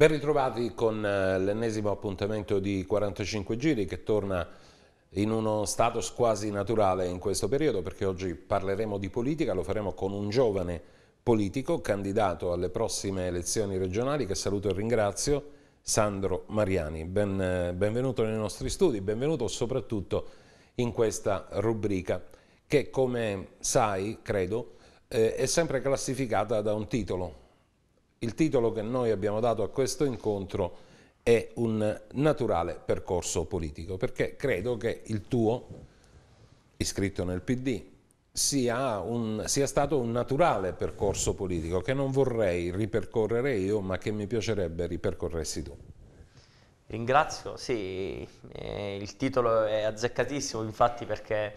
Ben ritrovati con eh, l'ennesimo appuntamento di 45 giri che torna in uno status quasi naturale in questo periodo perché oggi parleremo di politica, lo faremo con un giovane politico candidato alle prossime elezioni regionali che saluto e ringrazio, Sandro Mariani. Ben, eh, benvenuto nei nostri studi, benvenuto soprattutto in questa rubrica che come sai, credo, eh, è sempre classificata da un titolo, il titolo che noi abbiamo dato a questo incontro è un naturale percorso politico, perché credo che il tuo, iscritto nel PD, sia, un, sia stato un naturale percorso politico che non vorrei ripercorrere io, ma che mi piacerebbe ripercorressi tu. Ringrazio, sì, eh, il titolo è azzeccatissimo infatti perché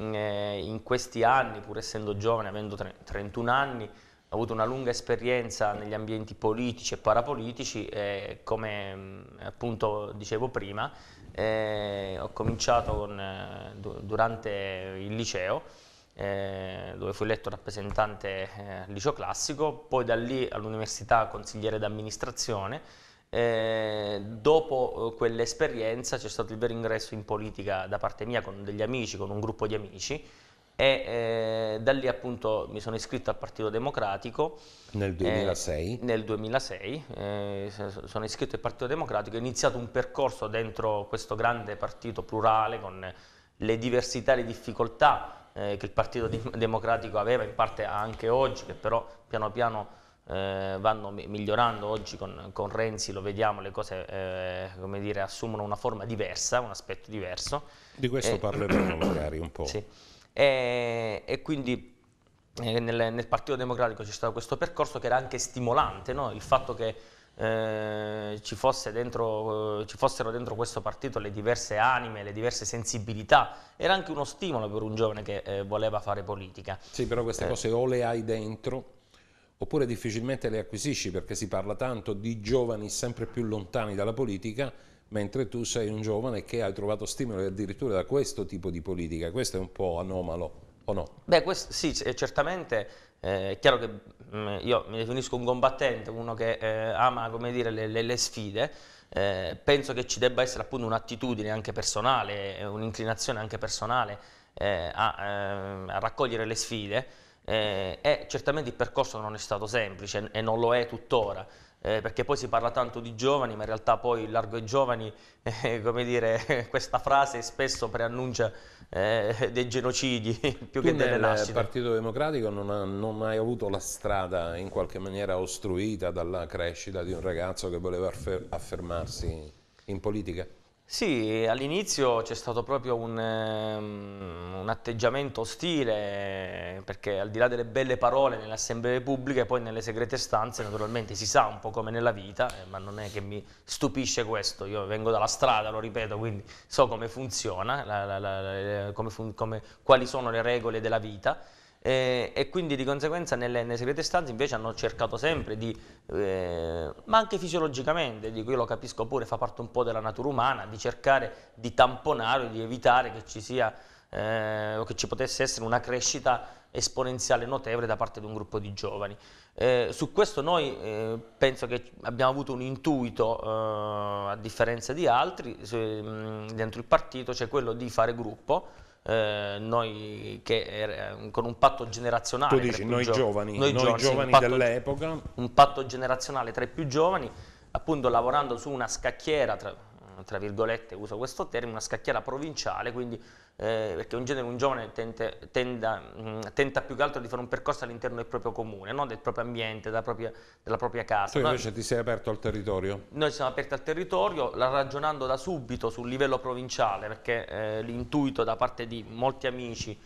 mm, eh, in questi anni, pur essendo giovane, avendo tre, 31 anni, ha avuto una lunga esperienza negli ambienti politici e parapolitici e come appunto dicevo prima eh, ho cominciato con, eh, durante il liceo eh, dove fui eletto rappresentante al eh, liceo classico, poi da lì all'università consigliere d'amministrazione. Eh, dopo quell'esperienza c'è stato il vero ingresso in politica da parte mia con degli amici, con un gruppo di amici e eh, da lì appunto mi sono iscritto al Partito Democratico. Nel 2006? Eh, nel 2006 eh, sono iscritto al Partito Democratico, ho iniziato un percorso dentro questo grande partito plurale con le diversità e le difficoltà eh, che il Partito Democratico aveva, in parte anche oggi, che però piano piano eh, vanno migliorando, oggi con, con, Renzi lo vediamo, le cose eh, come dire, assumono una forma diversa, un aspetto diverso. Di questo parleremo magari un po'. Sì e, e quindi eh, nel, nel, Partito Democratico c'è stato questo percorso che era anche stimolante, no? il fatto che eh, ci, fosse dentro, eh, ci, fossero dentro questo partito le diverse anime, le diverse sensibilità, era anche uno stimolo per un giovane che eh, voleva fare politica. Sì, però queste eh. cose o le hai dentro oppure difficilmente le acquisisci perché si parla tanto di giovani sempre più lontani dalla politica mentre tu sei un giovane che hai trovato stimolo addirittura da questo tipo di politica. Questo è un po' anomalo, o no? Beh, questo, sì, certamente. Eh, è chiaro che mh, mm, io mi definisco un combattente, uno che eh, ama dire, le, le, le, sfide. Eh, penso che ci debba essere appunto un'attitudine anche personale, un'inclinazione anche personale eh, a, ehm, a, raccogliere le sfide. Eh, e certamente il percorso non è stato semplice e non lo è tuttora eh, perché poi si parla tanto di giovani, ma in realtà poi il largo ai giovani, eh, come dire, questa frase spesso preannuncia eh, dei genocidi più tu che delle nascite. Il Partito Democratico non ha non mai avuto la strada in qualche maniera ostruita dalla crescita di un ragazzo che voleva affermarsi in politica? Sì, all'inizio c'è stato proprio un, ehm, un, atteggiamento ostile, perché al di là delle belle parole nelle assemblee pubbliche, poi nelle segrete stanze naturalmente si sa un po' come nella vita, eh, ma non è che mi stupisce questo, io vengo dalla strada, lo ripeto, quindi so come funziona, la, la, la, come fun come, quali sono le regole della vita eh, e quindi di conseguenza nelle, nelle, segrete stanze invece hanno cercato sempre di, eh, ma anche fisiologicamente, dico io lo capisco pure, fa parte un po' della natura umana, di cercare di tamponare, di evitare che ci sia eh, o che ci potesse essere una crescita esponenziale notevole da parte di un gruppo di giovani. Eh, su questo noi eh, penso che abbiamo avuto un intuito, eh, a differenza di altri, se, mh, mm, dentro il partito, cioè quello di fare gruppo, eh, noi che eh, con un patto generazionale. Tu dici noi giovani, noi, noi giovani, sì, dell'epoca. Un patto generazionale tra i più giovani, appunto lavorando su una scacchiera, tra, tra virgolette uso questo termine, una scacchiera provinciale, quindi eh, perché in genere un giovane tente, tenda, mh, mm, tenta più che altro di fare un percorso all'interno del proprio comune, no? del proprio ambiente, della propria, della propria casa. Tu invece no? ti sei aperto al territorio? Noi siamo aperti al territorio, ragionando da subito sul livello provinciale, perché eh, l'intuito da parte di molti amici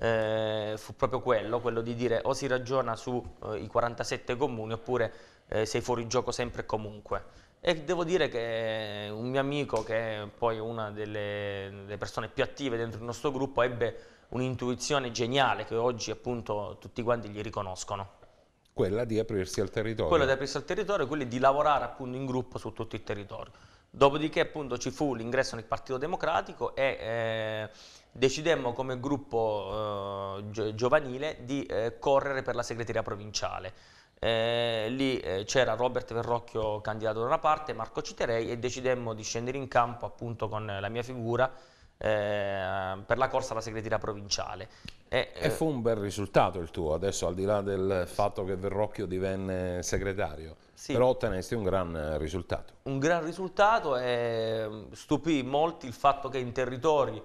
eh, fu proprio quello, quello di dire o si ragiona sui eh, 47 comuni oppure eh, sei fuori gioco sempre e comunque. E devo dire che un mio amico, che è poi una delle, delle persone più attive dentro il nostro gruppo, ebbe un'intuizione geniale che oggi appunto tutti quanti gli riconoscono. Quella di aprirsi al territorio. Quella di aprirsi al territorio, quella di lavorare appunto in gruppo su tutto il territorio. Dopodiché appunto ci fu l'ingresso nel Partito Democratico e eh, decidemmo come gruppo eh, giovanile di eh, correre per la segreteria provinciale eh, lì eh, c'era Robert Verrocchio candidato da una parte, Marco Citerei e decidemmo di scendere in campo appunto con la mia figura eh, per la corsa alla segreteria provinciale. E, e, eh, fu un bel risultato il tuo, adesso al di là del fatto che Verrocchio divenne segretario, sì. però ottenesti un gran eh, risultato. Un gran risultato e mm, stupì molti il fatto che in territori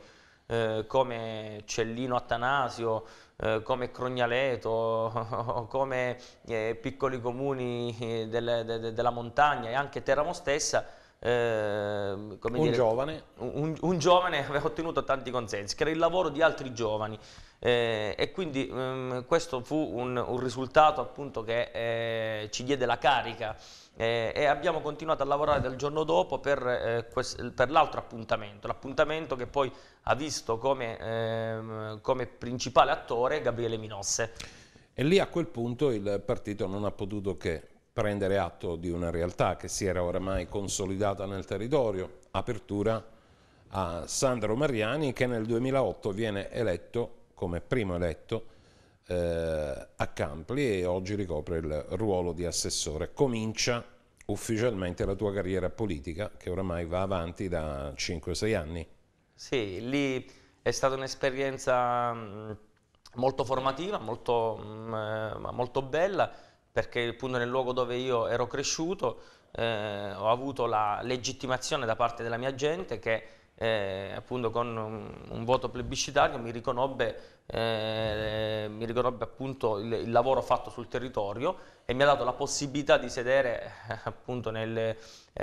eh, come Cellino Attanasio, eh, come Crognaleto, come eh, piccoli comuni eh, delle, de, de, della montagna e anche Teramo stessa, eh, un, dire, giovane. Un, un, giovane. aveva ottenuto tanti consensi, che era il lavoro di altri giovani eh, e quindi ehm, questo fu un, un risultato appunto, che eh, ci diede la carica eh, e abbiamo continuato a lavorare dal giorno dopo per, eh, per l'altro appuntamento, l'appuntamento che poi ha visto come, ehm, come principale attore Gabriele Minosse. E lì a quel punto il partito non ha potuto che prendere atto di una realtà che si era oramai consolidata nel territorio, apertura a Sandro Mariani che nel 2008 viene eletto come primo eletto eh, a Campli e oggi ricopre il ruolo di assessore. Comincia ufficialmente la tua carriera politica che oramai va avanti da 5-6 anni. Sì, lì è stata un'esperienza mm, molto formativa, molto, mm, eh, molto bella, perché appunto nel luogo dove io ero cresciuto eh, ho avuto la legittimazione da parte della mia gente che eh, appunto con un, un, voto plebiscitario mi riconobbe, eh, mi riconobbe appunto il, il, lavoro fatto sul territorio e mi ha dato la possibilità di sedere eh, appunto nel, eh,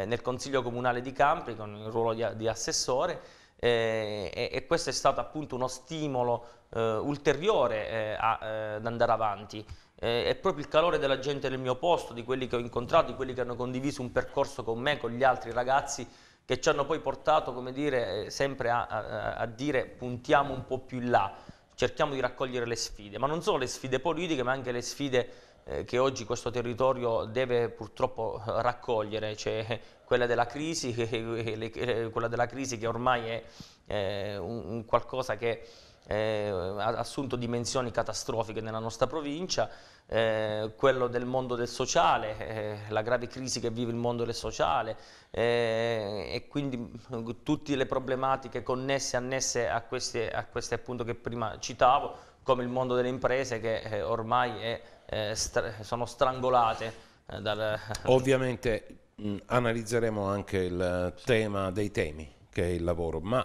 nel Consiglio Comunale di Campri con il ruolo di, di assessore eh, e, e, questo è stato appunto uno stimolo eh, ulteriore eh, a, eh, ad andare avanti. Eh, è proprio il calore della gente del mio posto, di quelli che ho incontrato, di quelli che hanno condiviso un percorso con me, con gli altri ragazzi, che ci hanno poi portato, come dire, eh, sempre a, a, a dire puntiamo un po' più in là, cerchiamo di raccogliere le sfide, ma non solo le sfide politiche, ma anche le sfide eh, che oggi questo territorio deve purtroppo eh, raccogliere, cioè quella della crisi, quella della crisi che ormai è un qualcosa che ha assunto dimensioni catastrofiche nella nostra provincia eh, quello del mondo del sociale, eh, la grave crisi che vive il mondo del sociale eh, e quindi mm, tutte le problematiche connesse, annesse a queste, a queste appunto che prima citavo, come il mondo delle imprese che eh, ormai è, eh, stra sono strangolate. Eh, dal... Ovviamente mh, mm, analizzeremo anche il tema dei temi che è il lavoro, ma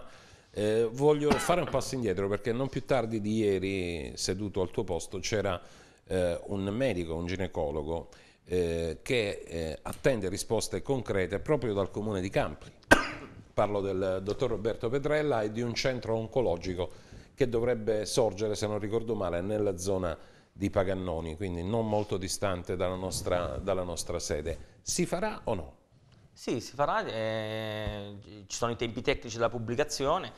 eh, voglio fare un passo indietro perché non più tardi di ieri, seduto al tuo posto, c'era eh, un medico, un ginecologo eh, che eh, attende risposte concrete proprio dal comune di Campli. Parlo del dottor Roberto Petrella e di un centro oncologico che dovrebbe sorgere, se non ricordo male, nella zona di Pagannoni, quindi non molto distante dalla nostra, dalla nostra sede. Si farà o no? Sì, si farà, eh, ci sono i tempi tecnici della pubblicazione,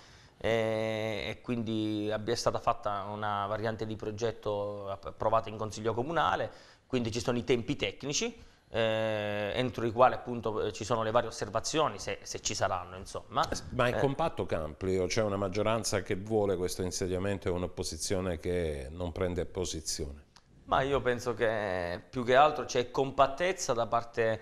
eh, e quindi è stata fatta una variante di progetto approvata in consiglio comunale, quindi ci sono i tempi tecnici, eh, entro i quali appunto eh, ci sono le varie osservazioni, se, se ci saranno insomma. Eh, ma è eh. compatto Camplio? C'è una maggioranza che vuole questo insediamento e un'opposizione che non prende posizione? Ma io penso che più che altro c'è compattezza da parte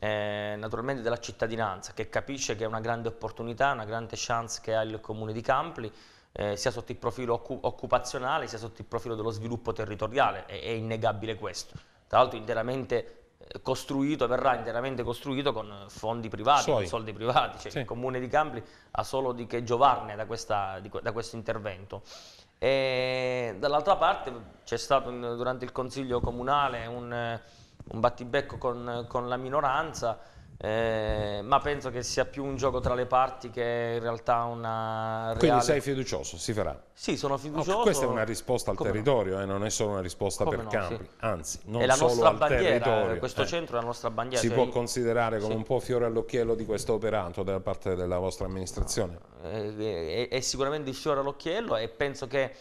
eh, naturalmente della cittadinanza che capisce che è una grande opportunità, una grande chance che ha il comune di Campli, eh, sia sotto il profilo occupazionale sia sotto il profilo dello sviluppo territoriale, è, è innegabile questo. Tra l'altro interamente eh, costruito, verrà interamente costruito con fondi privati, Suoi. con soldi privati, cioè sì. il comune di Campli ha solo di che giovarne da, questa, di, da questo intervento. dall'altra parte c'è stato durante il consiglio comunale un un battibecco con, con la minoranza, eh, ma penso che sia più un gioco tra le parti che in realtà una reale... Quindi sei fiducioso, si farà? Sì, sono fiducioso. No, questa è una risposta al Come territorio, no? eh, non è solo una risposta Come per no, campi, sì. anzi, non è la solo nostra al bandiera, eh, territorio. Questo eh. centro è la nostra bandiera. Si cioè... può considerare come sì. un po' fiore all'occhiello di questo operato da parte della vostra amministrazione? È, eh, è, eh, è sicuramente il fiore all'occhiello e penso che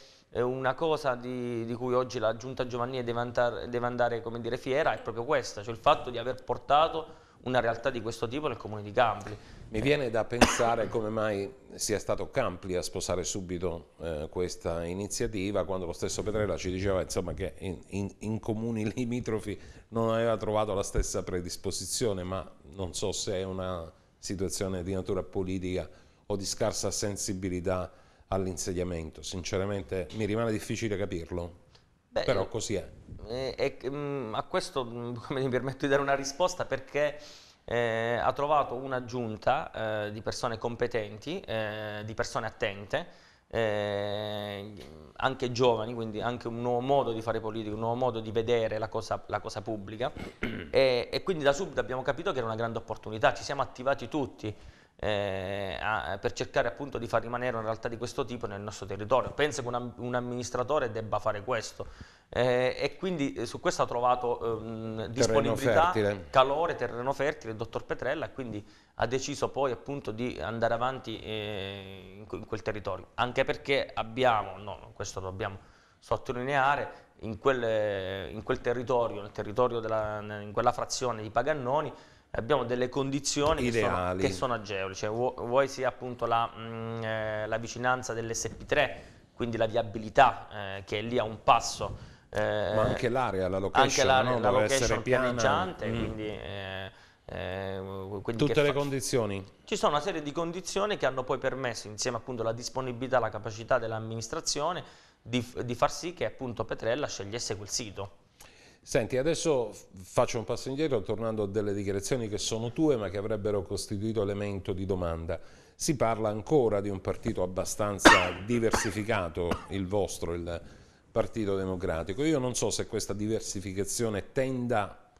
una cosa di, di, cui oggi la giunta Giovanni deve, andare, deve andare dire, fiera è proprio questa, cioè il fatto di aver portato una realtà di questo tipo nel comune di Campli. Mi viene da pensare come mai sia stato Campli a sposare subito eh, questa iniziativa quando lo stesso Petrella ci diceva insomma, che in, in, in, comuni limitrofi non aveva trovato la stessa predisposizione, ma non so se è una situazione di natura politica o di scarsa sensibilità all'insediamento. Sinceramente mi rimane difficile capirlo, Beh, però eh, così è. E, e, mh, a questo mh, mm, mi permetto di dare una risposta perché eh, ha trovato una giunta eh, di persone competenti, eh, di persone attente, eh, anche giovani, quindi anche un nuovo modo di fare politica, un nuovo modo di vedere la cosa, la cosa pubblica e, e quindi da subito abbiamo capito che era una grande opportunità, ci siamo attivati tutti eh, a, per cercare appunto di far rimanere una realtà di questo tipo nel nostro territorio. Penso che un, un amministratore debba fare questo eh, e quindi eh, su questo ha trovato ehm, disponibilità, fertile. calore, terreno fertile il dottor Petrella e quindi ha deciso poi appunto di andare avanti eh, in quel territorio, anche perché abbiamo, no, questo dobbiamo sottolineare, in quel, in quel territorio, territorio della, in quella frazione di Pagannoni, abbiamo delle condizioni che sono, che sono, agevoli, cioè, vuoi sia appunto la, mh, mm, eh, la vicinanza dell'SP3, quindi la viabilità eh, che è lì a un passo. Eh, Ma anche l'area, la location, anche l'area, no? la deve essere pianeggiante, mm. quindi... Eh, eh, Tutte le condizioni? Ci sono una serie di condizioni che hanno poi permesso, insieme appunto alla disponibilità, alla capacità dell'amministrazione, di, di, far sì che appunto Petrella scegliesse quel sito. Senti, adesso faccio un passo indietro tornando a delle dichiarazioni che sono tue ma che avrebbero costituito elemento di domanda. Si parla ancora di un partito abbastanza diversificato, il vostro, il Partito Democratico. Io non so se questa diversificazione tenda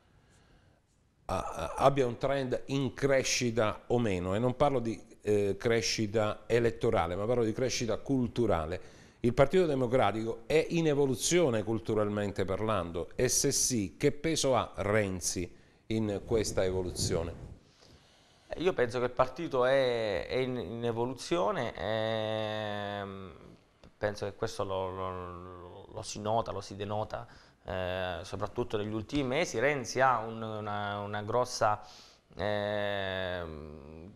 a, abbia un trend in crescita o meno e non parlo di eh, crescita elettorale ma parlo di crescita culturale il Partito Democratico è in evoluzione culturalmente parlando e se sì, che peso ha Renzi in questa evoluzione? Eh, io penso che il partito è, è in, in, evoluzione, è, ehm, penso che questo lo, lo, lo, si nota, lo si denota eh, soprattutto negli ultimi mesi. Renzi ha un, una, una grossa... Eh,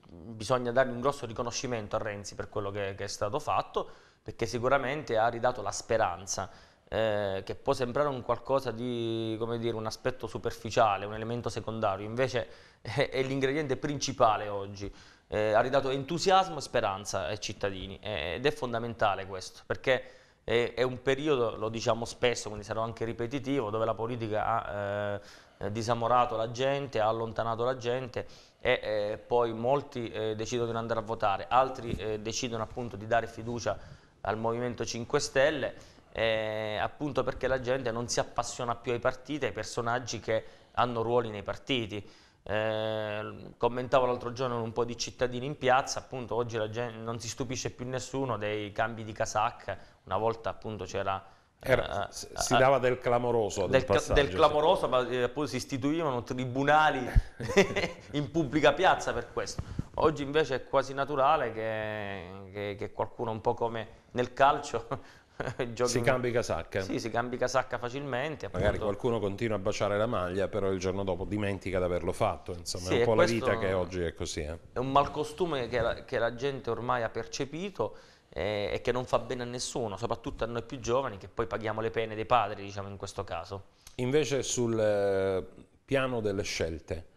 bisogna dare un grosso riconoscimento a Renzi per quello che, che è stato fatto perché sicuramente ha ridato la speranza, eh, che può sembrare un qualcosa di, come dire, un aspetto superficiale, un elemento secondario, invece è, eh, è l'ingrediente principale oggi. Eh, ha ridato entusiasmo e speranza ai cittadini eh, ed è fondamentale questo, perché è, è, un periodo, lo diciamo spesso, quindi sarò anche ripetitivo, dove la politica ha eh, disamorato la gente, ha allontanato la gente e eh, poi molti eh, decidono di non andare a votare, altri eh, decidono appunto di dare fiducia al Movimento 5 Stelle, eh, appunto perché la gente non si appassiona più ai partiti, ai personaggi che hanno ruoli nei partiti. Eh, commentavo l'altro giorno un po' di cittadini in piazza, appunto oggi non si stupisce più nessuno dei cambi di casacca, una volta appunto c'era era, ah, si ah, ah. dava del clamoroso del, del, del clamoroso, ma eh, poi si istituivano tribunali in pubblica piazza per questo. Oggi invece è quasi naturale che, che, che qualcuno, un po' come nel calcio, si in... cambi casacca. Sì, si cambi casacca facilmente. Appunto. Magari qualcuno continua a baciare la maglia, però il giorno dopo dimentica di averlo fatto. Insomma, sì, è un po' la vita che oggi è così. Eh. È un malcostume che la, che la gente ormai ha percepito eh, e che non fa bene a nessuno, soprattutto a noi più giovani che poi paghiamo le pene dei padri, diciamo in questo caso. Invece sul eh, piano delle scelte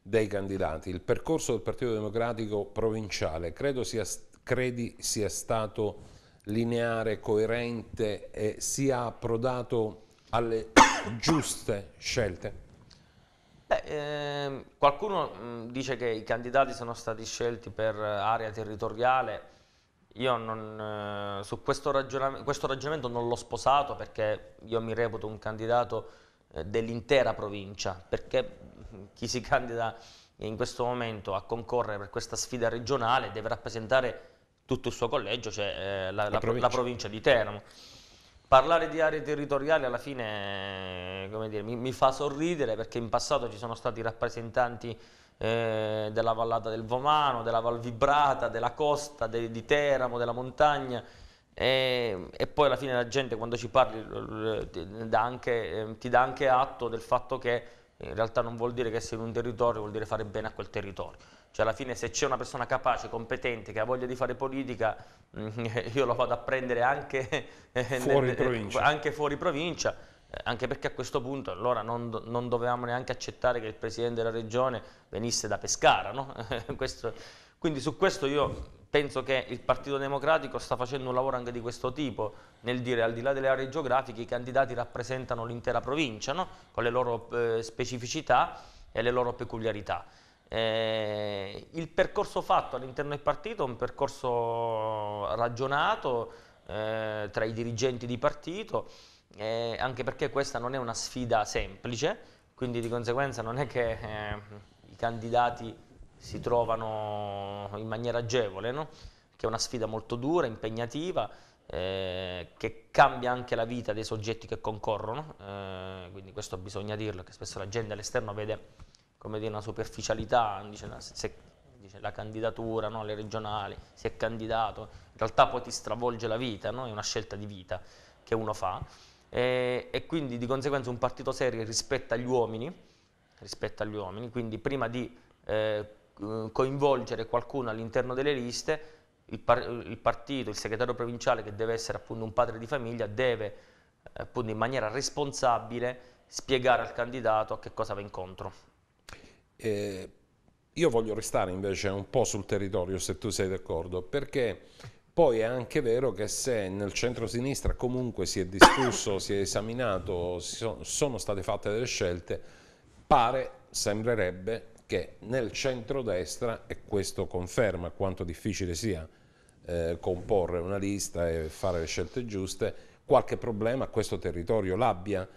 dei candidati, il percorso del Partito Democratico provinciale credo sia, credi sia stato lineare, coerente e sia approdato alle giuste scelte? Beh, eh, qualcuno mh, dice che i candidati sono stati scelti per area territoriale, io non, eh, su questo, ragionam questo, ragionamento non l'ho sposato perché io mi reputo un candidato eh, dell'intera provincia, perché chi si candida in questo momento a concorrere per questa sfida regionale deve rappresentare tutto il suo collegio, cioè eh, la, la, la, provincia. la, provincia. di Teramo. Parlare di aree territoriali alla fine eh, dire, mi, mi, fa sorridere perché in passato ci sono stati rappresentanti eh, della vallata del Vomano, della Val Vibrata, della costa, de, di Teramo, della montagna e, e, poi alla fine la gente quando ci parli ti dà anche, ehm, ti dà anche atto del fatto che in realtà non vuol dire che sei in un territorio, vuol dire fare bene a quel territorio. Cioè alla fine se c'è una persona capace, competente, che ha voglia di fare politica, mm, io lo vado a prendere anche eh, fuori, eh, provincia. Anche fuori provincia eh, anche perché a questo punto allora non, non, dovevamo neanche accettare che il Presidente della Regione venisse da Pescara, no? questo, quindi su questo io penso che il Partito Democratico sta facendo un lavoro anche di questo tipo, nel dire al di là delle aree geografiche i candidati rappresentano l'intera provincia, no? con le loro eh, specificità e le loro peculiarità. Eh, il percorso fatto all'interno del partito è un percorso ragionato eh, tra i dirigenti di partito, eh, anche perché questa non è una sfida semplice, quindi di conseguenza non è che eh, i candidati si trovano in maniera agevole, no? che è una sfida molto dura, impegnativa, eh, che cambia anche la vita dei soggetti che concorrono, eh, quindi questo bisogna dirlo, che spesso la gente all'esterno vede come dire, una superficialità, dice, se, dice la candidatura, no, le regionali, si è candidato, in realtà poi ti stravolge la vita, no? è una scelta di vita che uno fa e, e quindi di conseguenza un partito serio rispetta gli uomini, rispetta gli uomini quindi prima di eh, eh, coinvolgere qualcuno all'interno delle liste, il, par il, partito, il segretario provinciale che deve essere appunto un padre di famiglia deve eh, appunto in maniera responsabile spiegare al candidato a che cosa va incontro. Eh, io voglio restare invece un po' sul territorio se tu sei d'accordo perché poi è anche vero che se nel centro-sinistra comunque si è discusso, si è esaminato, sono state fatte delle scelte, pare, sembrerebbe che nel centro-destra, e questo conferma quanto difficile sia eh, comporre una lista e fare le scelte giuste, qualche problema questo territorio l'abbia,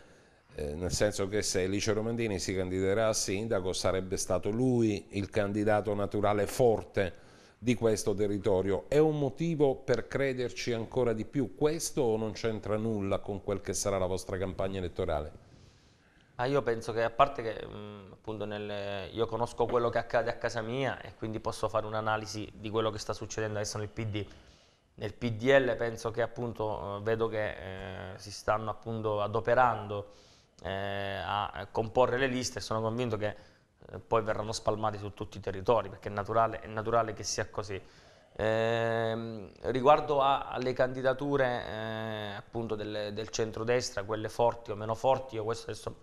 eh, nel senso che se Licio Romandini si candiderà a sindaco sarebbe stato lui il candidato naturale forte di questo territorio. È un motivo per crederci ancora di più questo o non c'entra nulla con quel che sarà la vostra campagna elettorale? Ah, io penso che a parte che mh, appunto nelle, io conosco quello che accade a casa mia e quindi posso fare un'analisi di quello che sta succedendo adesso nel PD. Nel PDL penso che appunto eh, vedo che eh, si stanno appunto adoperando eh, a comporre le liste e sono convinto che eh, poi verranno spalmati su tutti i territori, perché è naturale, è naturale che sia così. Eh, riguardo a, alle candidature eh, appunto del, del centrodestra, quelle forti o meno forti, io questo adesso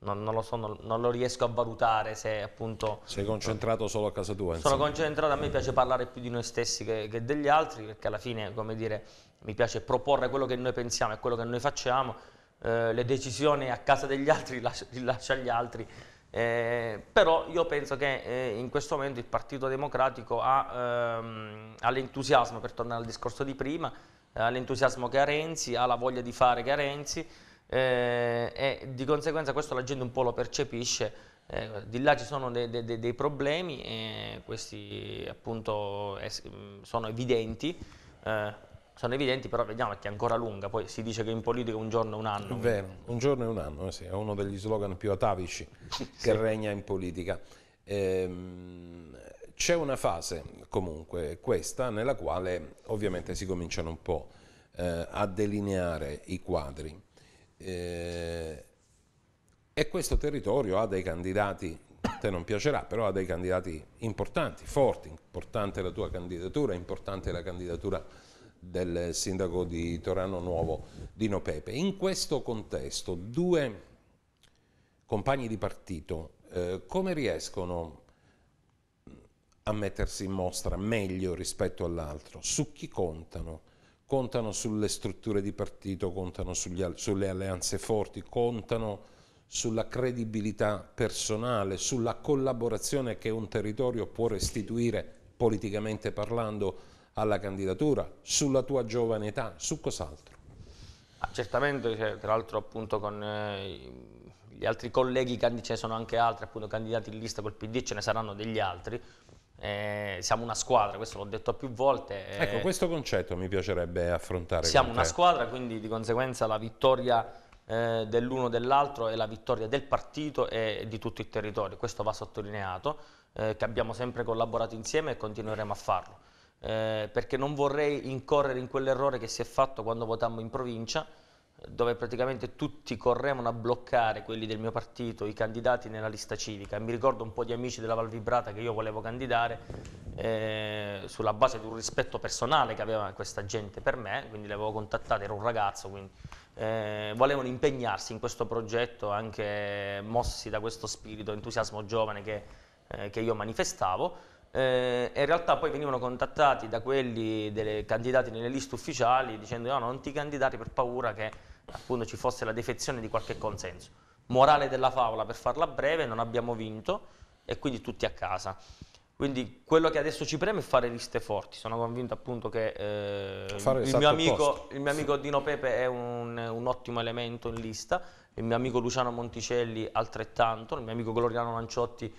non, non lo so, non, non, lo riesco a valutare se appunto... Sei concentrato solo a casa tua? Sono insomma. concentrato, a me piace parlare più di noi stessi che, che degli altri, perché alla fine, come dire, mi piace proporre quello che noi pensiamo e quello che noi facciamo, eh, le decisioni a casa degli altri lascia, li lascia agli altri eh, però io penso che eh, in questo momento il Partito Democratico ha, ehm, ha l'entusiasmo, per tornare al discorso di prima, eh, ha l'entusiasmo che ha Renzi, ha la voglia di fare che ha Renzi eh, e di conseguenza questo la gente un po' lo percepisce. Eh, di là ci sono de de de dei problemi, eh, questi appunto sono evidenti sono evidenti, però vediamo che è ancora lunga, poi si dice che in politica un giorno è un anno. vero, un giorno è un anno, eh sì, è uno degli slogan più atavici sì. che regna in politica. Ehm, c'è una fase comunque, questa, nella quale ovviamente si cominciano un po' eh, a delineare i quadri. Eh, e questo territorio ha dei candidati te non piacerà, però ha dei candidati importanti, forti, importante la tua candidatura, importante la candidatura del sindaco di Torano Nuovo, Dino Pepe. In questo contesto, due compagni di partito eh, come riescono a mettersi in mostra meglio rispetto all'altro? Su chi contano? Contano sulle strutture di partito, contano sugli, sulle alleanze forti, contano sulla credibilità personale, sulla collaborazione che un territorio può restituire politicamente parlando alla candidatura, sulla tua giovane età, su cos'altro? Ah, certamente, cioè, tra l'altro appunto con eh, gli altri colleghi, ce ne sono anche altri appunto, candidati in lista col PD, ce ne saranno degli altri, eh, siamo una squadra, questo l'ho detto più volte. Eh, ecco, questo concetto mi piacerebbe affrontare. Siamo una squadra, quindi di conseguenza la vittoria eh, dell'uno dell'altro è la vittoria del partito e di tutto il territorio, questo va sottolineato, eh, che abbiamo sempre collaborato insieme e continueremo a farlo eh, perché non vorrei incorrere in quell'errore che si è fatto quando votammo in provincia, dove praticamente tutti correvano a bloccare quelli del mio partito, i candidati nella lista civica. Mi ricordo un po' di amici della Val Vibrata che io volevo candidare eh, sulla base di un rispetto personale che aveva questa gente per me, quindi li avevo contattati, ero un ragazzo, quindi eh, volevano impegnarsi in questo progetto anche mossi da questo spirito, entusiasmo giovane che, eh, che io manifestavo eh, in realtà poi venivano contattati da quelli dei candidati nelle liste ufficiali dicendo no, non ti candidati per paura che appunto ci fosse la defezione di qualche consenso. Morale della favola, per farla breve, non abbiamo vinto e quindi tutti a casa. Quindi quello che adesso ci preme è fare liste forti, sono convinto appunto che eh, il, mio amico, il, mio amico, Dino Pepe è un, un ottimo elemento in lista, il mio amico Luciano Monticelli altrettanto, il mio amico Gloriano Lanciotti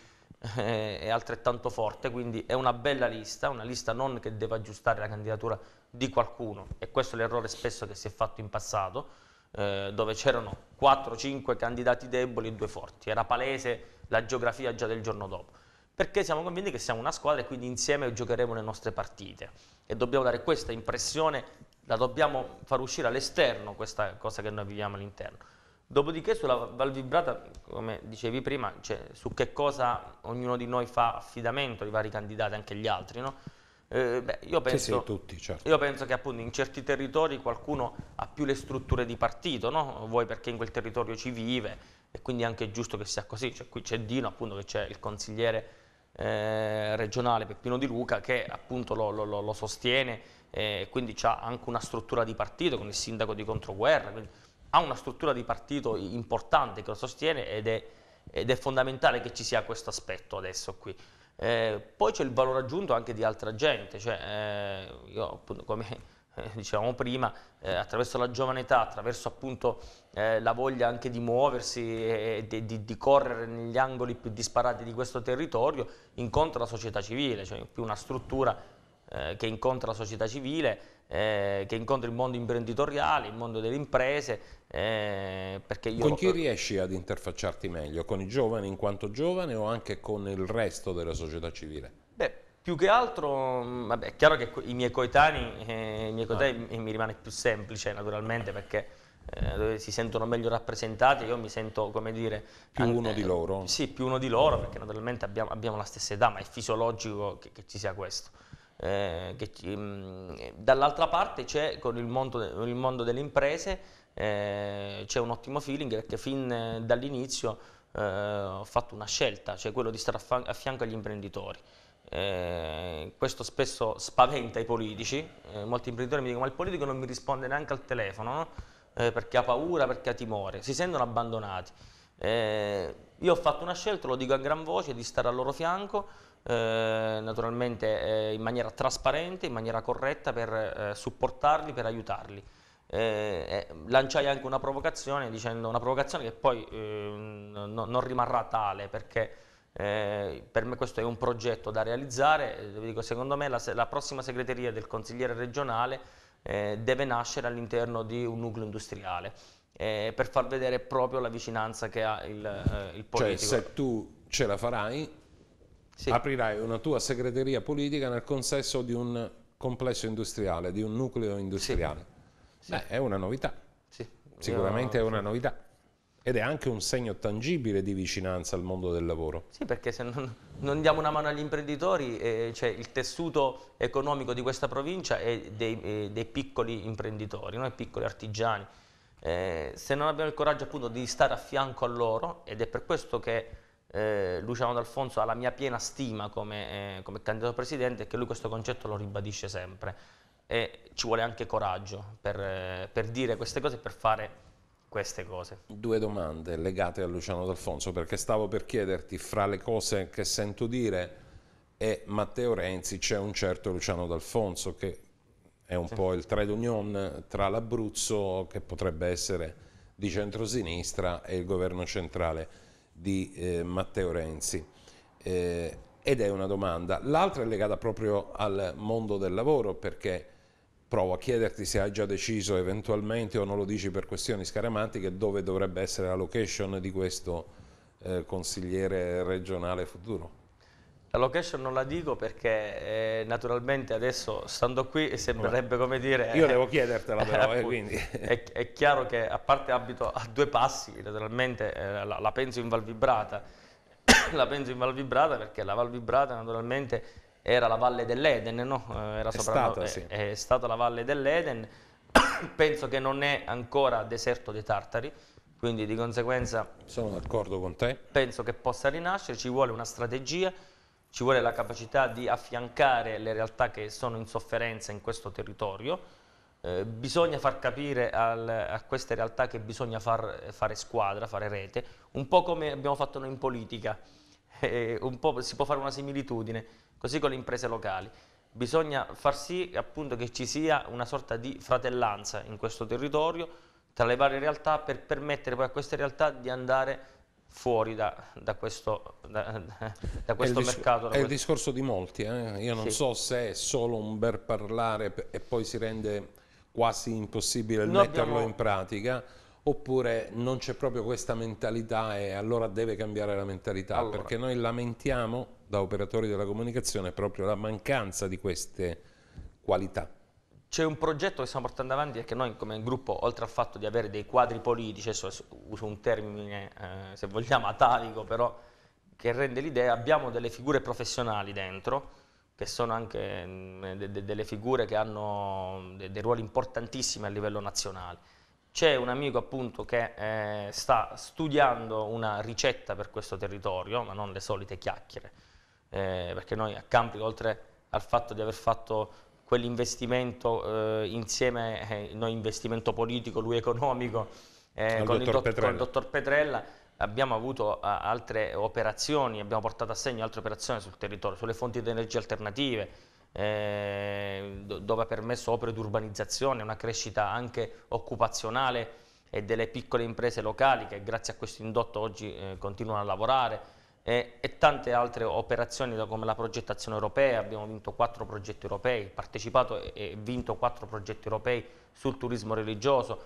eh, è altrettanto forte, quindi è una bella lista, una lista non che deve aggiustare la candidatura di qualcuno, e questo è l'errore spesso che si è fatto in passato, eh, dove c'erano 4-5 candidati deboli e due forti, era palese la geografia già del giorno dopo, perché siamo convinti che siamo una squadra e quindi insieme giocheremo le nostre partite e dobbiamo dare questa impressione, la dobbiamo far uscire all'esterno, questa cosa che noi viviamo all'interno Dopodiché sulla Val valvibrata, come dicevi prima, cioè, su che cosa ognuno di noi fa affidamento, i vari candidati, anche gli altri, no? Eh, beh, io, penso, sì, sì, tutti, certo. io penso, che appunto in certi territori qualcuno ha più le strutture di partito, no? vuoi perché in quel territorio ci vive e quindi è anche giusto che sia così. Cioè, qui c'è Dino appunto che c'è il consigliere eh, regionale Peppino Di Luca che appunto lo, lo, lo, lo sostiene e quindi ha anche una struttura di partito con il sindaco di Controguerra. Quindi, ha una struttura di partito importante che lo sostiene ed è, ed è fondamentale che ci sia questo aspetto adesso qui. Eh, poi c'è il valore aggiunto anche di altra gente, cioè, eh, io appunto come eh, dicevamo prima, eh, attraverso la giovane età, attraverso appunto eh, la voglia anche di muoversi e di, di, di, correre negli angoli più disparati di questo territorio, incontra la società civile, cioè più una struttura eh, che incontra la società civile, eh, che incontra il mondo imprenditoriale, il mondo delle imprese, eh, con chi lo... riesci ad interfacciarti meglio? Con i giovani in quanto giovane o anche con il resto della società civile? Beh, più che altro, mm, vabbè, è chiaro che i miei coetanei, eh, i miei ah. coetanei ah. mi rimane più semplice naturalmente perché eh, dove si sentono meglio rappresentati, io mi sento come dire... Più anche, uno di eh, loro? Sì, più uno di loro mm. perché naturalmente abbiamo, abbiamo, la stessa età, ma è fisiologico che, che ci sia questo. Eh, mm, dall'altra parte c'è con il mondo, il mondo delle imprese eh, c'è un ottimo feeling perché fin eh, dall'inizio eh, ho fatto una scelta, cioè quello di stare a, fianco agli imprenditori. Eh, questo spesso spaventa i politici, eh, molti imprenditori mi dicono ma il politico non mi risponde neanche al telefono no? Eh, perché ha paura, perché ha timore, si sentono abbandonati. io ho fatto una scelta, lo dico a gran voce, di stare al loro fianco, eh, naturalmente eh, in maniera trasparente, in maniera corretta per eh, supportarli, per aiutarli. Eh, eh, lanciai anche una provocazione dicendo una provocazione che poi eh, no, non rimarrà tale perché eh, per me questo è un progetto da realizzare, dico, secondo me la, la, prossima segreteria del consigliere regionale eh, deve nascere all'interno di un nucleo industriale eh, per far vedere proprio la vicinanza che ha il, il cioè, politico. Cioè se tu ce la farai sì. aprirai una tua segreteria politica nel consesso di un complesso industriale, di un nucleo industriale. Sì. Sì. Beh, è una novità. Sì. Sicuramente no, è una novità. Ed è anche un segno tangibile di vicinanza al mondo del lavoro. Sì, perché se non, non diamo una mano agli imprenditori, eh, cioè il tessuto economico di questa provincia è dei, eh, dei piccoli imprenditori, no? piccoli artigiani. Eh, se non abbiamo il coraggio appunto di stare a fianco a loro, ed è per questo che eh, Luciano D'Alfonso ha la mia piena stima come, eh, come candidato a presidente, che lui questo concetto lo ribadisce sempre e ci vuole anche coraggio per, eh, per dire queste cose e per fare queste cose. Due domande legate a Luciano D'Alfonso, perché stavo per chiederti, fra le cose che sento dire e Matteo Renzi c'è un certo Luciano D'Alfonso che è un sì. po' il trade union tra l'Abruzzo, che potrebbe essere di centrosinistra, e il governo centrale di eh, Matteo Renzi. Eh, ed è una domanda. L'altra è legata proprio al mondo del lavoro, perché provo a chiederti se hai già deciso eventualmente o non lo dici per questioni scaramantiche dove dovrebbe essere la location di questo eh, consigliere regionale futuro. La location non la dico perché eh, naturalmente adesso stando qui sembrerebbe come dire... Io eh, devo chiedertela però, eh, quindi... È, è, chiaro che a parte abito a due passi, naturalmente eh, la, la penso in Val Vibrata, la penso in Val Vibrata perché la Val Vibrata naturalmente era la Valle dell'Eden, no? Eh, era è, stata, sì. è, è stata la Valle dell'Eden, penso che non è ancora deserto dei tartari, quindi di conseguenza... Sono d'accordo con te. Penso che possa rinascere, ci vuole una strategia, ci vuole la capacità di affiancare le realtà che sono in sofferenza in questo territorio, eh, bisogna far capire al, a queste realtà che bisogna far, fare squadra, fare rete, un po' come abbiamo fatto noi in politica, eh, si può fare una similitudine, così con le imprese locali. Bisogna far sì appunto, che ci sia una sorta di fratellanza in questo territorio tra le varie realtà per permettere poi a queste realtà di andare fuori da, da questo, da, da questo è mercato. Da è il discorso di molti, eh? io non sì. so se è solo un bel parlare e poi si rende quasi impossibile Noi metterlo abbiamo... in pratica oppure non c'è proprio questa mentalità e allora deve cambiare la mentalità, allora. perché noi lamentiamo da operatori della comunicazione proprio la mancanza di queste qualità. C'è un progetto che stiamo portando avanti e che noi come gruppo, oltre al fatto di avere dei quadri politici, adesso uso un termine eh, se vogliamo atavico, però che rende l'idea, abbiamo delle figure professionali dentro, che sono anche mh, mm, de de delle figure che hanno de dei ruoli importantissimi a livello nazionale c'è un amico appunto che eh, sta studiando una ricetta per questo territorio, ma non le solite chiacchiere, eh, perché noi a Campi, oltre al fatto di aver fatto quell'investimento eh, insieme, eh, noi investimento politico, lui economico, eh, con, dottor il dottor Petrella, abbiamo avuto altre operazioni, abbiamo portato a segno altre operazioni sul territorio, sulle fonti di energia alternative, eh, dove ha permesso opere di urbanizzazione, una crescita anche occupazionale e delle piccole imprese locali che grazie a questo indotto oggi eh, continuano a lavorare e, e, tante altre operazioni come la progettazione europea, abbiamo vinto quattro progetti europei, partecipato e, e vinto quattro progetti europei sul turismo religioso,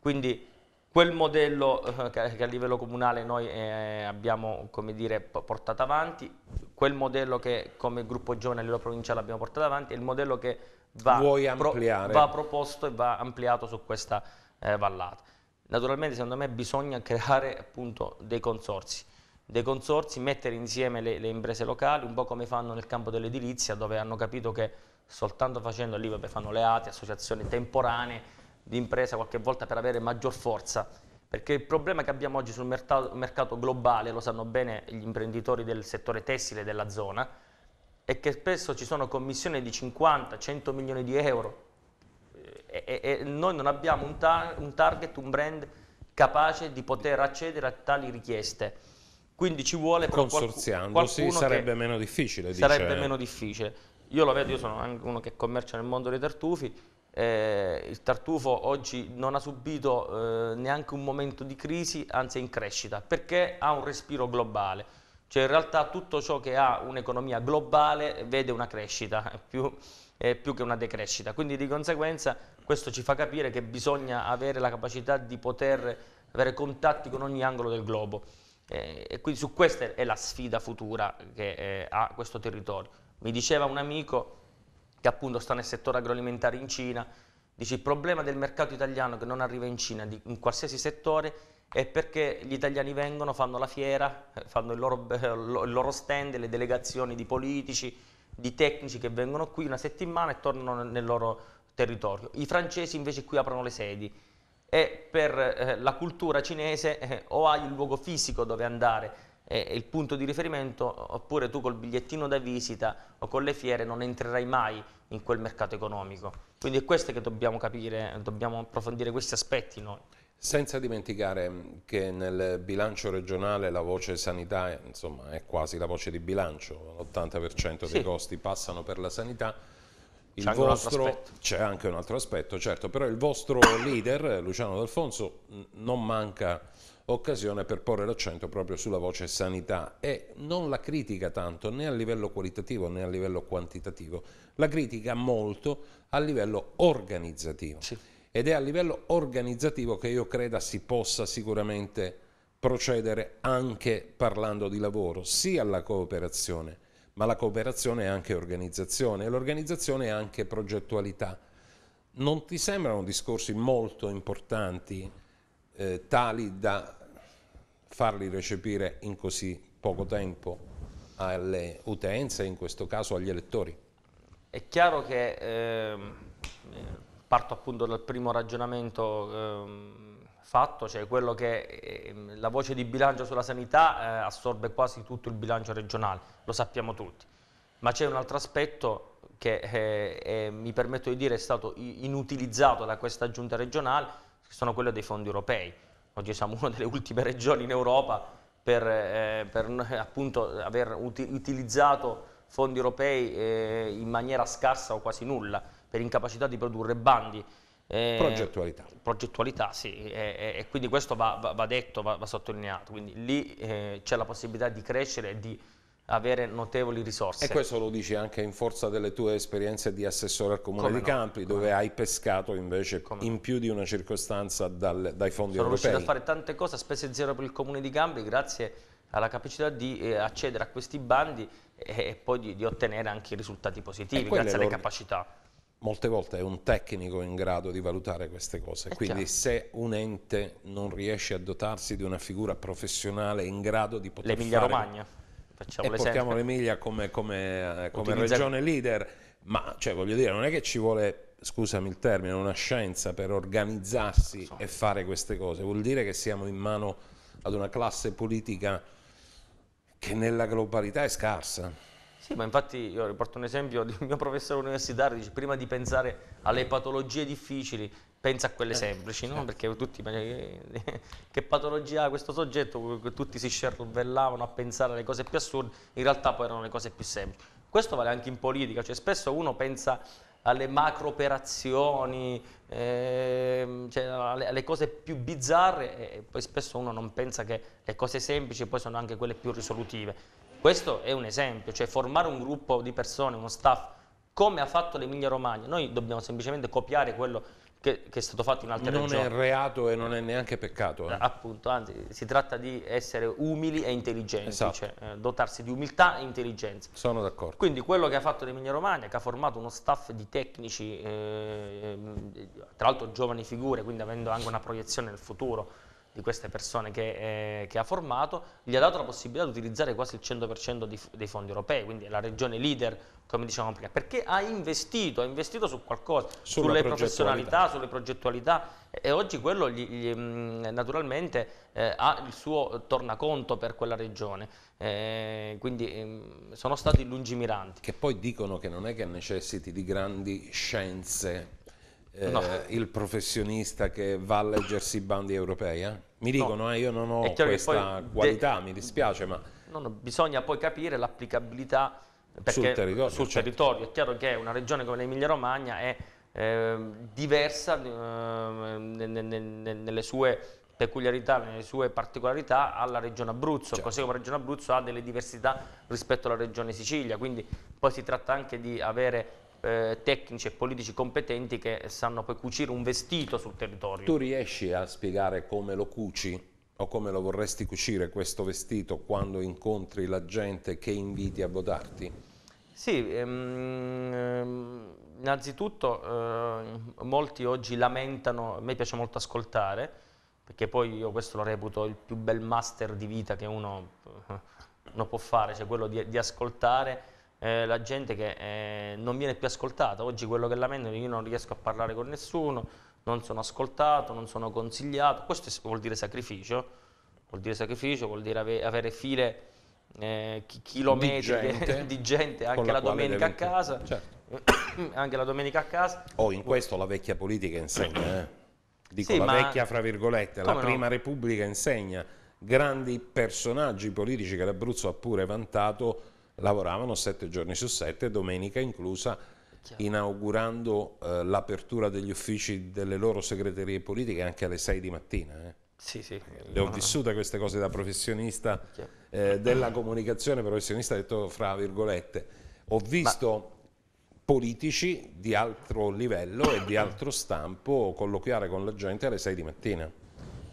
quindi quel modello eh, che a livello comunale noi eh, abbiamo dire, portato avanti, quel modello che come gruppo giovane a livello provinciale abbiamo portato avanti è il modello che va, pro va proposto e va ampliato su questa eh, vallata. Naturalmente secondo me bisogna creare appunto, dei consorsi, dei consorsi, mettere insieme le, le imprese locali, un po' come fanno nel campo dell'edilizia dove hanno capito che soltanto facendo lì vabbè, fanno le ate, associazioni temporanee, di impresa qualche volta per avere maggior forza, perché il problema che abbiamo oggi sul mercato, globale, lo sanno bene gli imprenditori del settore tessile della zona, è che spesso ci sono commissioni di 50-100 milioni di euro e, e, e noi non abbiamo un, tar un target, un brand capace di poter accedere a tali richieste. Quindi ci vuole consorziandosi sarebbe meno difficile. Sarebbe dice. meno difficile. Io lo vedo, io sono anche uno che commercia nel mondo dei tartufi. Eh, il tartufo oggi non ha subito eh, neanche un momento di crisi, anzi è in crescita, perché ha un respiro globale. Cioè in realtà tutto ciò che ha un'economia globale vede una crescita, più, eh, più che una decrescita. Quindi di conseguenza questo ci fa capire che bisogna avere la capacità di poter avere contatti con ogni angolo del globo. Eh, e quindi su questa è la sfida futura che eh, ha questo territorio. Mi diceva un amico che appunto sta nel settore agroalimentare in Cina, dice il problema del mercato italiano che non arriva in Cina di, in qualsiasi settore è perché gli italiani vengono, fanno la fiera, eh, fanno il loro, il loro stand, le delegazioni di politici, di tecnici che vengono qui una settimana e tornano nel loro territorio. I francesi invece qui aprono le sedi e per eh, la cultura cinese eh, o hai il luogo fisico dove andare è il punto di riferimento, oppure tu col bigliettino da visita o con le fiere non entrerai mai in quel mercato economico. Quindi è questo che dobbiamo capire, dobbiamo approfondire questi aspetti noi. Senza dimenticare che nel bilancio regionale la voce sanità insomma, è quasi la voce di bilancio, l'80% dei sì. costi passano per la sanità. C'è anche, vostro, c'è anche un altro aspetto, certo, però il vostro leader, Luciano D'Alfonso, non manca occasione per porre l'accento proprio sulla voce sanità e non la critica tanto né a livello qualitativo né a livello quantitativo, la critica molto a livello organizzativo. Sì. Ed è a livello organizzativo che io creda si possa sicuramente procedere anche parlando di lavoro, sia alla cooperazione, ma la cooperazione è anche organizzazione e l'organizzazione è anche progettualità. Non ti sembrano discorsi molto importanti? eh, tali da farli recepire in così poco tempo alle utenze, in questo caso agli elettori? È chiaro che ehm, eh, parto appunto dal primo ragionamento eh, fatto, cioè quello che eh, la voce di bilancio sulla sanità eh, assorbe quasi tutto il bilancio regionale, lo sappiamo tutti, ma c'è un altro aspetto che eh, mi permetto di dire è stato inutilizzato da questa giunta regionale sono quelle dei fondi europei. Oggi siamo una delle ultime regioni in Europa per, eh, per eh, appunto, aver uti utilizzato fondi europei eh, in maniera scarsa o quasi nulla, per incapacità di produrre bandi. Eh, progettualità. Progettualità, sì, e quindi questo va, va detto, va, va, sottolineato. Quindi lì eh, c'è la possibilità di crescere e di avere notevoli risorse. E questo lo dici anche in forza delle tue esperienze di assessore al Comune Come di no? Campi, dove Come hai pescato invece Come in no? più di una circostanza dal, dai fondi Sono europei. Sono riuscito a fare tante cose a spese zero per il Comune di Campi grazie alla capacità di eh, accedere a questi bandi e, e poi di, di, ottenere anche i risultati positivi grazie alle capacità. Molte volte è un tecnico in grado di valutare queste cose, è quindi chiaro. se un ente non riesce a dotarsi di una figura professionale in grado di poter L'Emilia fare... Romagna Facciamo e portiamo l'Emilia come, come, eh, come Utilizzare... regione leader, ma cioè, voglio dire, non è che ci vuole scusami il termine, una scienza per organizzarsi so. e fare queste cose. Vuol dire che siamo in mano ad una classe politica che nella globalità è scarsa. Sì, ma infatti io riporto un esempio di un mio professore universitario, dice prima di pensare alle patologie difficili, pensa a quelle eh, semplici, no? Certo. perché tutti, che patologia ha questo soggetto, tutti si scervellavano a pensare alle cose più assurde, in realtà poi erano le cose più semplici. Questo vale anche in politica, cioè spesso uno pensa alle macro operazioni, ehm, cioè alle, alle, cose più bizzarre e poi spesso uno non pensa che le cose semplici poi sono anche quelle più risolutive. Questo è un esempio, cioè formare un gruppo di persone, uno staff, come ha fatto l'Emilia Romagna. Noi dobbiamo semplicemente copiare quello che, che, è stato fatto in altre non regioni. Non è reato e non è neanche peccato. Eh. Appunto, anzi, si tratta di essere umili e intelligenti, esatto. cioè eh, dotarsi di umiltà e intelligenza. Sono d'accordo. Quindi quello che ha fatto l'Emilia Romagna, che ha formato uno staff di tecnici, eh, ehm, tra l'altro giovani figure, quindi avendo anche una proiezione nel futuro, di queste persone che, eh, che, ha formato, gli ha dato la possibilità di utilizzare quasi il 100% di, dei fondi europei, quindi la regione leader, come dicevamo prima, perché ha investito, ha investito su qualcosa, Sulla sulle professionalità, sulle progettualità e oggi quello gli, gli, mm, naturalmente eh, ha il suo tornaconto per quella regione, eh, quindi mm, sono stati lungimiranti. Che poi dicono che non è che necessiti di grandi scienze eh, no. il professionista che va a leggersi i bandi europei? Eh? Mi dicono, no. eh, io non ho questa qualità, mi dispiace, ma... No, no, bisogna poi capire l'applicabilità sul, territorio, sul certo. territorio. È chiaro che una regione come l'Emilia-Romagna è ehm, diversa ehm, nelle sue peculiarità, nelle sue particolarità alla regione Abruzzo, certo. così come la regione Abruzzo ha delle diversità rispetto alla regione Sicilia, quindi poi si tratta anche di avere eh, tecnici e politici competenti che sanno poi cucire un vestito sul territorio. Tu riesci a spiegare come lo cuci? o come lo vorresti cucire questo vestito quando incontri la gente che inviti a votarti? Sì, ehm, innanzitutto eh, molti oggi lamentano, a me piace molto ascoltare, perché poi io questo lo reputo il più bel master di vita che uno, eh, uno può fare, cioè quello di, di ascoltare eh, la gente che eh, non viene più ascoltata. Oggi quello che lamentano è che io non riesco a parlare con nessuno, non sono ascoltato, non sono consigliato. Questo vuol dire sacrificio, vuol dire sacrificio, vuol dire ave avere file eh, chilometri di gente, di gente anche la, la domenica a casa. Certo. anche la domenica a casa. Oh, in questo la vecchia politica insegna, eh. Dico sì, la vecchia, fra virgolette, la prima no? repubblica insegna grandi personaggi politici che l'Abruzzo ha pure vantato lavoravano sette giorni su sette, domenica inclusa, inaugurando eh, l'apertura degli uffici delle loro segreterie politiche anche alle sei di mattina. Eh. Sì, sì. Le ho vissute queste cose da professionista eh, della comunicazione, professionista detto fra virgolette. Ho visto Ma... politici di altro livello e di altro stampo colloquiare con la gente alle 6 di mattina.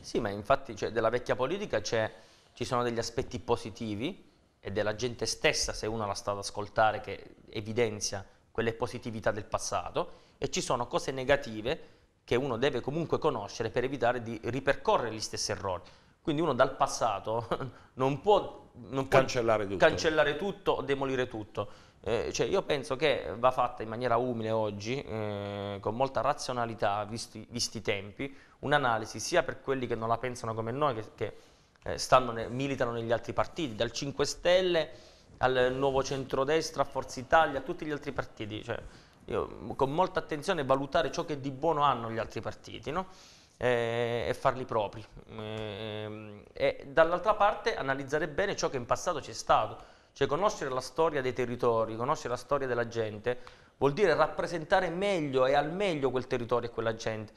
Sì, ma infatti cioè, della vecchia politica ci sono degli aspetti positivi, e della gente stessa, se uno la sta ad ascoltare, che evidenzia quelle positività del passato, e ci sono cose negative che uno deve comunque conoscere per evitare di ripercorrere gli stessi errori. Quindi uno dal passato non può, non cancellare, può tutto. cancellare, tutto. o demolire tutto. Eh, cioè io penso che va fatta in maniera umile oggi, eh, con molta razionalità, visti, visti i tempi, un'analisi sia per quelli che non la pensano come noi, che, che eh, ne, militano negli altri partiti, dal 5 Stelle al Nuovo Centrodestra, a Forza Italia, a tutti gli altri partiti. Cioè, io, con molta attenzione valutare ciò che di buono hanno gli altri partiti no? eh, e farli propri. Eh, e dall'altra parte analizzare bene ciò che in passato c'è stato, cioè conoscere la storia dei territori, conoscere la storia della gente, vuol dire rappresentare meglio e al meglio quel territorio e quella gente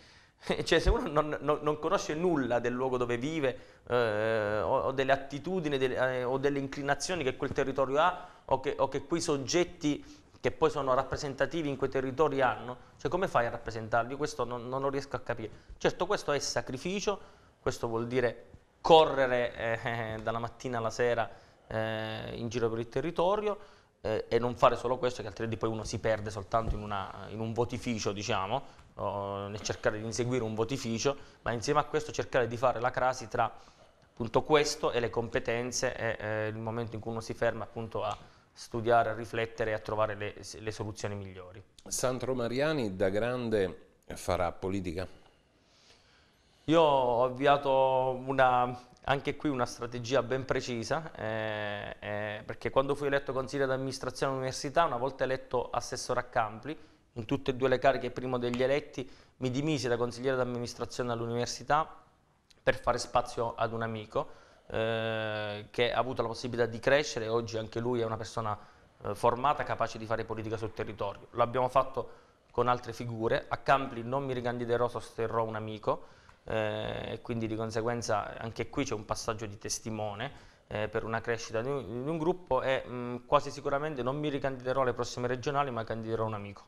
eh, cioè se uno non, non, non, conosce nulla del luogo dove vive eh, o, o, delle attitudini del, eh, o delle inclinazioni che quel territorio ha o che, o che quei soggetti che poi sono rappresentativi in quei territori hanno, cioè come fai a rappresentarli? Questo non, non lo riesco a capire. Certo questo è sacrificio, questo vuol dire correre eh, dalla mattina alla sera eh, in giro per il territorio, eh, e non fare solo questo, che altrimenti poi uno si perde soltanto in, una, in un votificio, diciamo, o nel cercare di inseguire un votificio, ma insieme a questo cercare di fare la crasi tra appunto questo e le competenze e eh, il momento in cui uno si ferma appunto a studiare, a riflettere e a trovare le, le soluzioni migliori. Sandro Mariani da grande farà politica? Io ho avviato una anche qui una strategia ben precisa, eh, eh, perché quando fui eletto consigliere d'amministrazione all'università, una volta eletto assessore a Campli, in tutte e due le cariche prima degli eletti, mi dimisi da consigliere d'amministrazione all'università per fare spazio ad un amico eh, che ha avuto la possibilità di crescere, oggi anche lui è una persona eh, formata, capace di fare politica sul territorio. L'abbiamo fatto con altre figure, a Campli non mi ricandiderò, sosterrò un amico, eh, e quindi di conseguenza anche qui c'è un passaggio di testimone eh, per una crescita di un, di un gruppo e mh, mm, quasi sicuramente non mi ricandiderò alle prossime regionali ma candiderò un amico.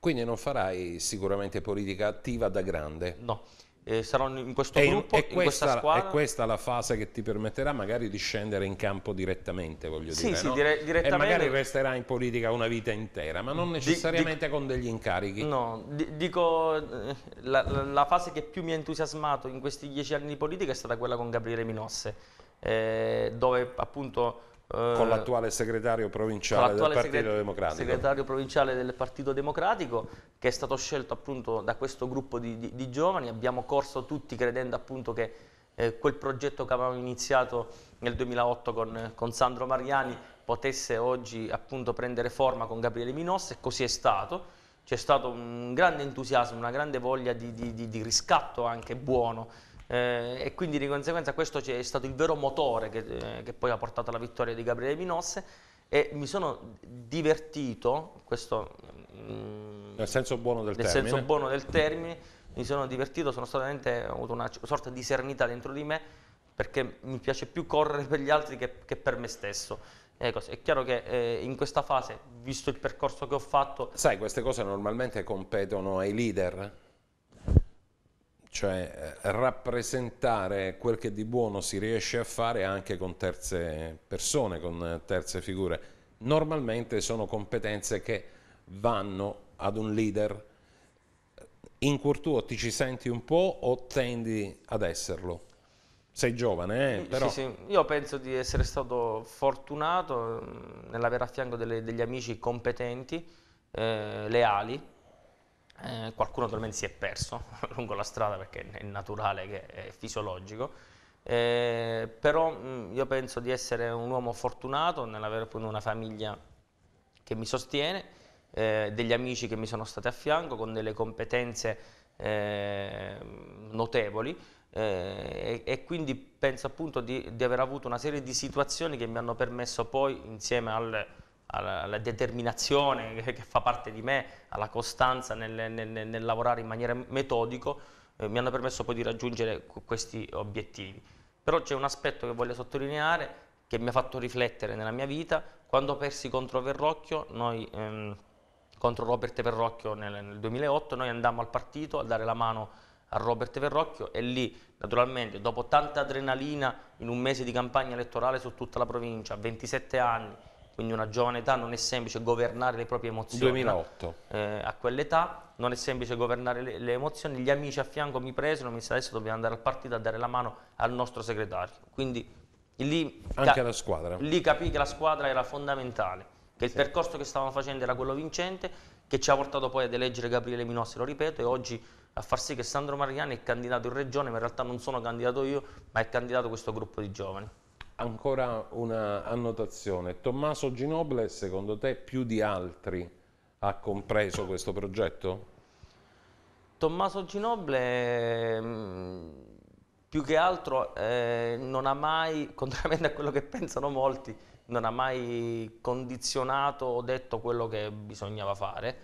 Quindi non farai sicuramente politica attiva da grande? No eh, saranno in questo e, gruppo, e questa, questa È questa la fase che ti permetterà magari di scendere in campo direttamente, voglio sì, dire. Sì, no? dire direttamente... E magari resterà in politica una vita intera, ma non necessariamente di, di, con degli incarichi. No, di, dico, eh, la, la, fase che più mi ha entusiasmato in questi dieci anni di politica è stata quella con Gabriele Minosse, eh, dove appunto eh, con l'attuale segretario provinciale del Partito segret Democratico. Segretario provinciale del Partito Democratico che è stato scelto appunto da questo gruppo di, di, di giovani, abbiamo corso tutti credendo appunto che eh, quel progetto che avevamo iniziato nel 2008 con, con, Sandro Mariani potesse oggi appunto prendere forma con Gabriele Minosse e così è stato. C'è stato un grande entusiasmo, una grande voglia di, di riscatto anche buono eh, e quindi di conseguenza questo è stato il vero motore che, eh, che poi ha portato alla vittoria di Gabriele Minosse e mi sono divertito, questo, mm, nel senso buono del nel termine, senso buono del termine mi sono divertito, sono stato ho avuto una sorta di serenità dentro di me perché mi piace più correre per gli altri che, che per me stesso. Eh, è chiaro che eh, in questa fase, visto il percorso che ho fatto... Sai, queste cose normalmente competono ai leader, cioè eh, rappresentare quel che di buono si riesce a fare anche con terze persone, con eh, terze figure. Normalmente sono competenze che vanno ad un leader in cuor ti ci senti un po' o tendi ad esserlo? Sei giovane, eh? Però... Sì, sì. Io penso di essere stato fortunato mm, nell'avere a fianco delle, degli amici competenti, eh, leali, eh, qualcuno naturalmente si è perso lungo la strada perché è naturale che è fisiologico, eh, però mh, mm, io penso di essere un uomo fortunato nell'avere appunto una famiglia che mi sostiene, eh, degli amici che mi sono stati a fianco con delle competenze eh, notevoli eh, e, e, quindi penso appunto di, di aver avuto una serie di situazioni che mi hanno permesso poi insieme al alla, alla determinazione che, che, fa parte di me, alla costanza nel, nel, nel lavorare in maniera metodico, eh, mi hanno permesso poi di raggiungere questi obiettivi. Però c'è un aspetto che voglio sottolineare che mi ha fatto riflettere nella mia vita, quando persi contro Verrocchio, noi, ehm, contro Robert Verrocchio nel, nel 2008, noi andammo al partito a dare la mano a Robert Verrocchio e lì naturalmente dopo tanta adrenalina in un mese di campagna elettorale su tutta la provincia, 27 anni, quindi una giovane età non è semplice governare le proprie emozioni. 2008. Eh, a quell'età non è semplice governare le, le, emozioni, gli amici a fianco mi presero, mi disse adesso dobbiamo andare al partito a dare la mano al nostro segretario. Quindi lì, Anche alla squadra. Lì capì che la squadra era fondamentale, che il percorso che stavano facendo era quello vincente, che ci ha portato poi ad eleggere Gabriele Minossi, lo ripeto, e oggi a far sì che Sandro Mariani è candidato in regione, ma in realtà non sono candidato io, ma è candidato questo gruppo di giovani ancora una annotazione. Tommaso Ginoble, secondo te, più di altri ha compreso questo progetto? Tommaso Ginoble, mm, più che altro eh, non ha mai, contrariamente a quello che pensano molti, non ha mai condizionato o detto quello che bisognava fare.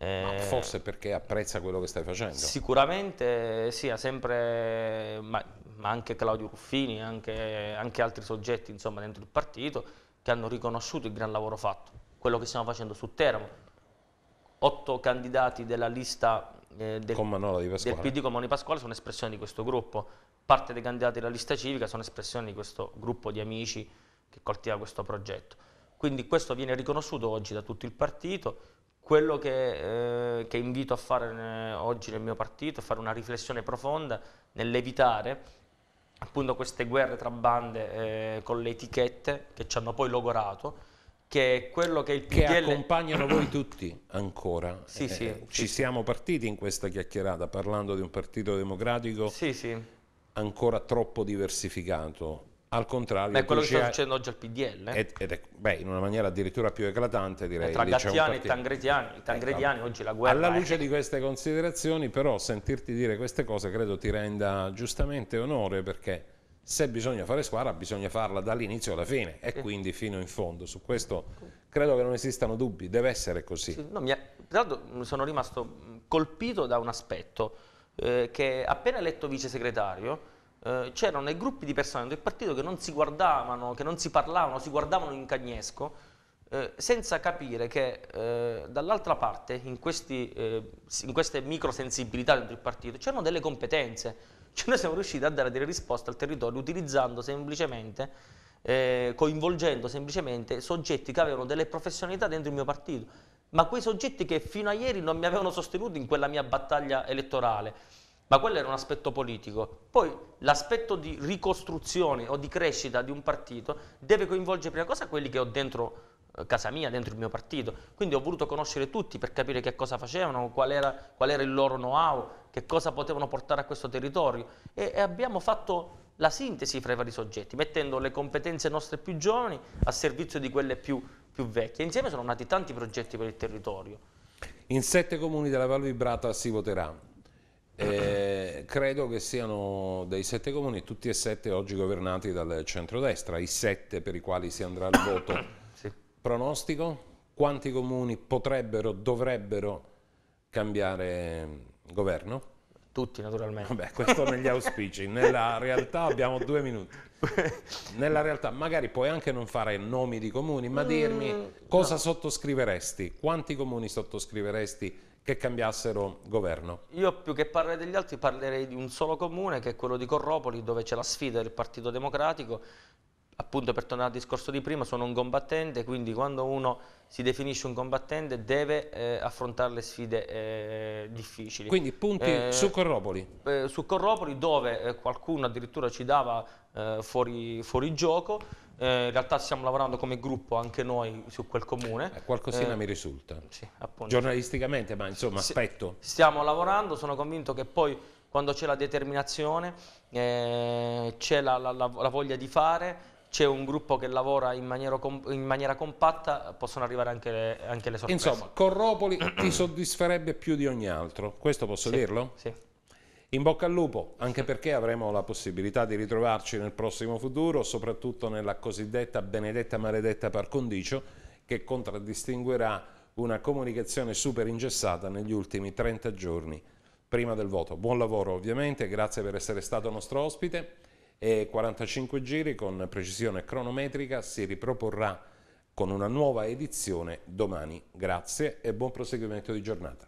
Eh, forse perché apprezza quello che stai facendo. Sicuramente sì, ha sempre, ma, ma anche Claudio Ruffini, anche, anche altri soggetti insomma, dentro il partito, che hanno riconosciuto il gran lavoro fatto, quello che stiamo facendo su Teramo. Otto candidati della lista eh, del, del, PD con Moni Pasquale sono espressioni di questo gruppo, parte dei candidati della lista civica sono espressioni di questo gruppo di amici che coltiva questo progetto. Quindi questo viene riconosciuto oggi da tutto il partito, quello che, eh, che invito a fare eh, oggi nel mio partito è fare una riflessione profonda nell'evitare appunto queste guerre tra bande eh, con le etichette che ci hanno poi logorato che è quello che il PDL... Che accompagnano voi tutti ancora. Eh, sì, eh, sì, ci sì, siamo partiti in questa chiacchierata parlando di un partito democratico ancora troppo diversificato, al contrario, Ma è quello che sta succedendo oggi al PDL. Eh? Ed, ed è, beh, in una maniera addirittura più eclatante, direi. tra Gattiani e Tangrediani, Tangrediani ecco. oggi la guerra. Alla eh. luce è... di queste considerazioni, però, sentirti dire queste cose credo ti renda giustamente onore perché se bisogna fare squadra, bisogna farla dall'inizio alla fine e eh. quindi fino in fondo. Su questo credo che non esistano dubbi, deve essere così. Sì, no, mi è, peraltro, mm, sono rimasto mm, colpito da un aspetto eh, che appena eletto vice segretario eh, c'erano dei gruppi di persone del partito che non si guardavano, che non si parlavano, si guardavano in cagnesco, eh, senza capire che eh, dall'altra parte, in, questi, eh, in queste microsensibilità dentro il partito, c'erano delle competenze. Cioè noi siamo riusciti a dare delle risposte al territorio utilizzando semplicemente eh, coinvolgendo semplicemente soggetti che avevano delle professionalità dentro il mio partito, ma quei soggetti che fino a ieri non mi avevano sostenuto in quella mia battaglia elettorale ma quello era un aspetto politico. Poi l'aspetto di ricostruzione o di crescita di un partito deve coinvolgere prima cosa quelli che ho dentro eh, casa mia, dentro il mio partito. Quindi ho voluto conoscere tutti per capire che cosa facevano, qual era, qual era il loro know-how, che cosa potevano portare a questo territorio e, e abbiamo fatto la sintesi fra i vari soggetti, mettendo le competenze nostre più giovani a servizio di quelle più, più vecchie. Insieme sono nati tanti progetti per il territorio. In sette comuni della Val Vibrata si voterà eh, credo che siano dei sette comuni, tutti e sette oggi governati dal centrodestra, i sette per i quali si andrà al voto. Sì. Pronostico? Quanti comuni potrebbero, dovrebbero cambiare governo? Tutti naturalmente. Vabbè, questo negli auspici. Nella realtà abbiamo due minuti. Nella realtà magari puoi anche non fare nomi di comuni, ma dirmi mm, cosa no. sottoscriveresti, quanti comuni sottoscriveresti che cambiassero governo? Io più che parlare degli altri parlerei di un solo comune che è quello di Corropoli dove c'è la sfida del Partito Democratico appunto per tornare al discorso di prima sono un combattente quindi quando uno si definisce un combattente deve eh, affrontare le sfide eh, difficili quindi punti eh, su Corropoli eh, su Corropoli dove eh, qualcuno addirittura ci dava eh, fuori, fuori gioco eh, in realtà stiamo lavorando come gruppo anche noi su quel comune. Eh, qualcosina eh, mi risulta. Sì, Giornalisticamente, ma insomma, sì, aspetto. Stiamo lavorando, sono convinto che poi quando c'è la determinazione, eh, c'è la, la, la, la voglia di fare, c'è un gruppo che lavora in maniera, in maniera compatta, possono arrivare anche le, anche le sorprese. Insomma, Corropoli ti soddisferebbe più di ogni altro, questo posso sì, dirlo? Sì. In bocca al lupo, anche perché avremo la possibilità di ritrovarci nel prossimo futuro, soprattutto nella cosiddetta benedetta maledetta par condicio che contraddistinguerà una comunicazione super ingessata negli ultimi 30 giorni prima del voto. Buon lavoro ovviamente, grazie per essere stato nostro ospite e 45 giri con precisione cronometrica si riproporrà con una nuova edizione domani. Grazie e buon proseguimento di giornata.